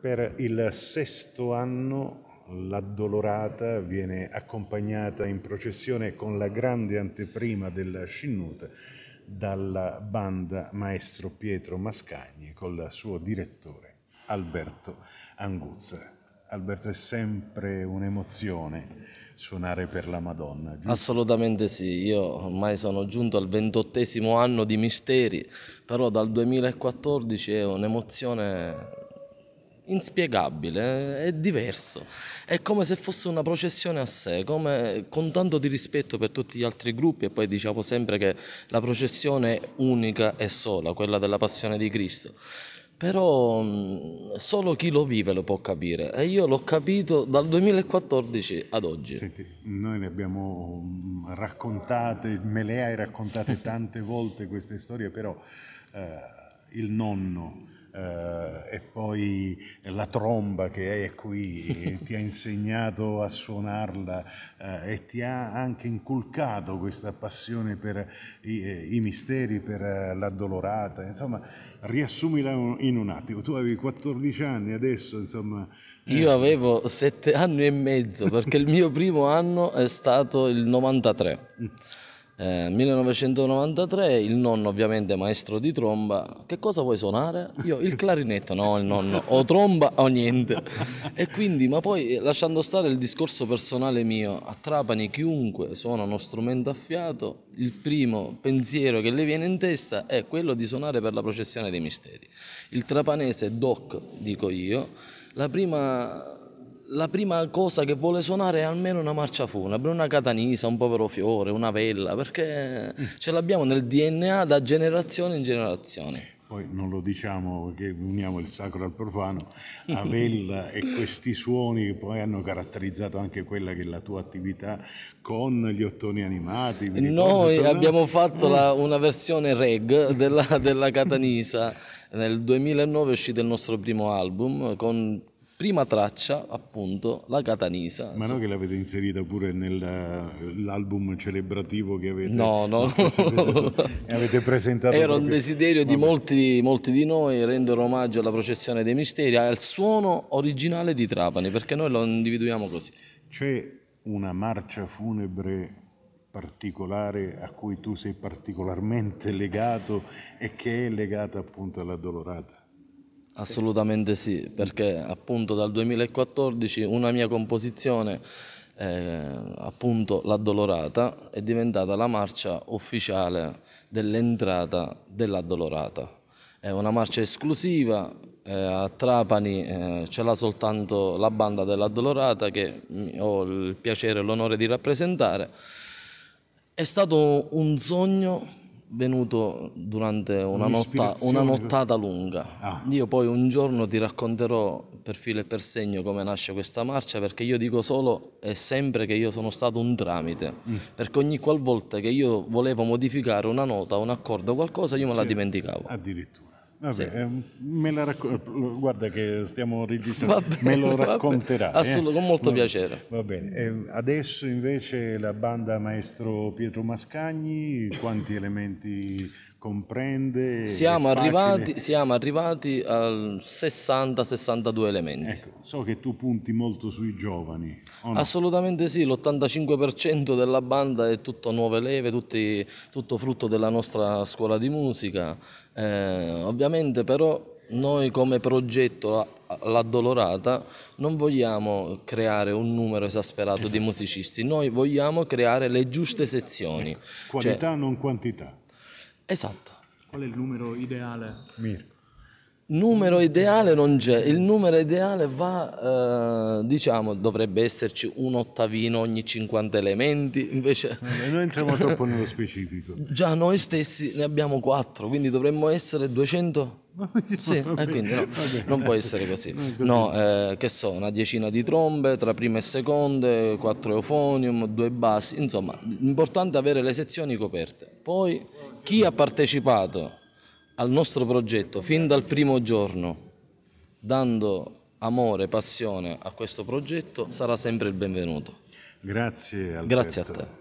Per il sesto anno l'addolorata viene accompagnata in processione con la grande anteprima della Scinnuta dalla banda maestro Pietro Mascagni col suo direttore Alberto Anguzza. Alberto è sempre un'emozione suonare per la Madonna. Giusto? Assolutamente sì, io ormai sono giunto al ventottesimo anno di misteri, però dal 2014 è un'emozione inspiegabile, è diverso. È come se fosse una processione a sé, come, con tanto di rispetto per tutti gli altri gruppi e poi diciamo sempre che la processione è unica e sola, quella della passione di Cristo. Però solo chi lo vive lo può capire e io l'ho capito dal 2014 ad oggi. Senti, noi ne abbiamo raccontate, me le hai raccontate tante volte queste storie, però eh, il nonno eh, e poi la tromba che è qui ti ha insegnato a suonarla eh, e ti ha anche inculcato questa passione per i, eh, i misteri, per eh, l'addolorata, insomma riassumila in un attimo, tu avevi 14 anni adesso insomma... Eh. Io avevo sette anni e mezzo perché il mio primo anno è stato il 93. 1993, eh, il nonno ovviamente maestro di tromba, che cosa vuoi suonare? Io il clarinetto, no il nonno, o tromba o niente. E quindi, ma poi eh, lasciando stare il discorso personale mio, a Trapani chiunque suona uno strumento a fiato, il primo pensiero che le viene in testa è quello di suonare per la processione dei misteri. Il trapanese doc, dico io, la prima la prima cosa che vuole suonare è almeno una marcia funebre, una catanisa, un povero fiore, una vella, perché mm. ce l'abbiamo nel DNA da generazione in generazione poi non lo diciamo perché uniamo il sacro al profano, Avella e questi suoni che poi hanno caratterizzato anche quella che è la tua attività con gli ottoni animati. Noi ricordo, abbiamo fatto la, mm. una versione reg della, della Catanisa, nel 2009 è uscito il nostro primo album con prima traccia appunto la Catanisa. Ma no che l'avete inserita pure nell'album eh, celebrativo che avete... No, no, no. avete presentato. Era proprio... un desiderio Vabbè. di molti, molti, di noi rendere omaggio alla processione dei misteri, al suono originale di Trapani, perché noi lo individuiamo così. C'è una marcia funebre particolare a cui tu sei particolarmente legato e che è legata appunto alla Dolorata. Assolutamente sì, perché appunto dal 2014 una mia composizione, eh, appunto L'Addolorata, è diventata la marcia ufficiale dell'entrata dell'Addolorata. È una marcia esclusiva, eh, a Trapani eh, ce l'ha soltanto la banda dell'Addolorata che ho il piacere e l'onore di rappresentare. È stato un sogno venuto durante una, notta, una nottata lunga. Ah. Io poi un giorno ti racconterò per filo e per segno come nasce questa marcia, perché io dico solo e sempre che io sono stato un tramite, mm. perché ogni qualvolta che io volevo modificare una nota, un accordo, qualcosa, io me la dimenticavo. Addirittura. Vabbè, sì. Eh, me la racco- guarda che stiamo registrando, bene, me lo racconterà. Eh. Assolutamente, eh? con molto piacere. Va bene, eh, adesso invece la banda maestro Pietro Mascagni, quanti elementi comprende? Siamo arrivati, siamo arrivati al 60-62 elementi. Ecco, so che tu punti molto sui giovani. No? Assolutamente sì, l'85% della banda è tutto nuove leve, tutti, tutto frutto della nostra scuola di musica eh, ovviamente però noi come progetto L'Addolorata non vogliamo creare un numero esasperato esatto. di musicisti, noi vogliamo creare le giuste sezioni. Qualità cioè... non quantità. Esatto. Qual è il numero ideale? Mirko numero ideale non c'è, il numero ideale va, eh, diciamo, dovrebbe esserci un ottavino ogni 50 elementi, invece... No, eh, noi entriamo troppo nello specifico. Già noi stessi ne abbiamo 4, quindi dovremmo essere 200... Sì, eh, quindi no, non può essere così. No, eh, che so, una decina di trombe tra prime e seconde, quattro eufonium, due bassi, insomma, l'importante è avere le sezioni coperte. Poi chi ha partecipato al nostro progetto fin dal primo giorno, dando amore, e passione a questo progetto, sarà sempre il benvenuto. Grazie, Alberto. Grazie a te.